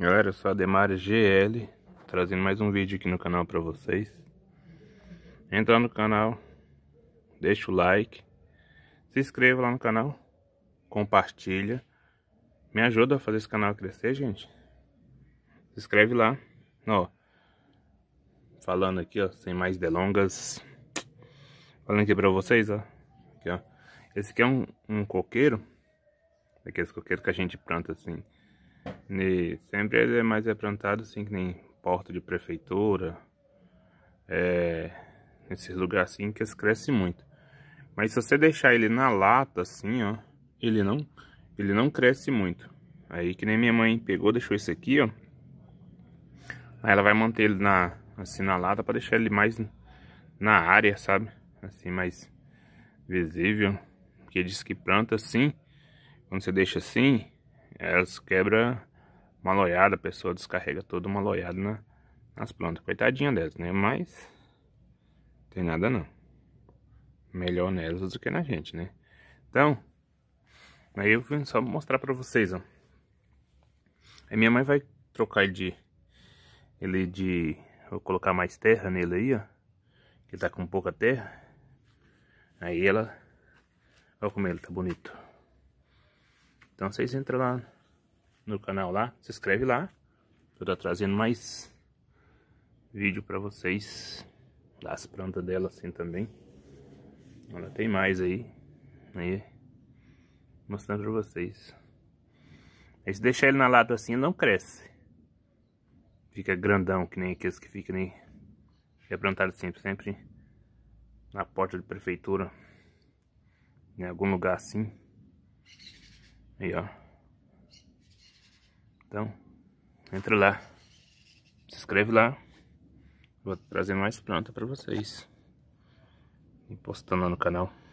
Galera, eu sou Ademar GL, trazendo mais um vídeo aqui no canal para vocês. Entra no canal, deixa o like, se inscreva lá no canal, compartilha, me ajuda a fazer esse canal crescer, gente. Se inscreve lá, ó. Falando aqui, ó, sem mais delongas. Falando aqui para vocês, ó. Aqui, ó. Esse aqui é um, um coqueiro, aqueles coqueiros que a gente planta assim e sempre ele é mais aprontado assim que nem porta de prefeitura, é, nesses lugares assim que eles crescem muito. Mas se você deixar ele na lata assim, ó, ele não, ele não cresce muito. Aí que nem minha mãe pegou, deixou isso aqui, ó. Aí ela vai manter ele na, assim na lata para deixar ele mais na área, sabe? Assim mais visível. Porque diz que planta assim, quando você deixa assim, elas quebra uma loiada, a pessoa descarrega toda uma loiada na, nas plantas. Coitadinha delas, né? Mas tem nada não. Melhor nelas do que na gente, né? Então, aí eu vim só mostrar pra vocês, ó. Aí minha mãe vai trocar ele de... Ele de... Vou colocar mais terra nele aí, ó. Que tá com pouca terra. Aí ela... Olha como ele tá bonito. Então vocês entram lá no canal lá, se inscreve lá. Eu tô trazendo mais vídeo para vocês das plantas dela assim também. Ela tem mais aí, aí mostrando para vocês. Aí se deixar ele na lata assim, ele não cresce. Fica grandão, que nem aqueles que ficam nem é plantado sempre, sempre na porta de prefeitura, em algum lugar assim. Aí, ó. Então, entra lá. Se inscreve lá. Vou trazer mais planta para vocês. E postando lá no canal.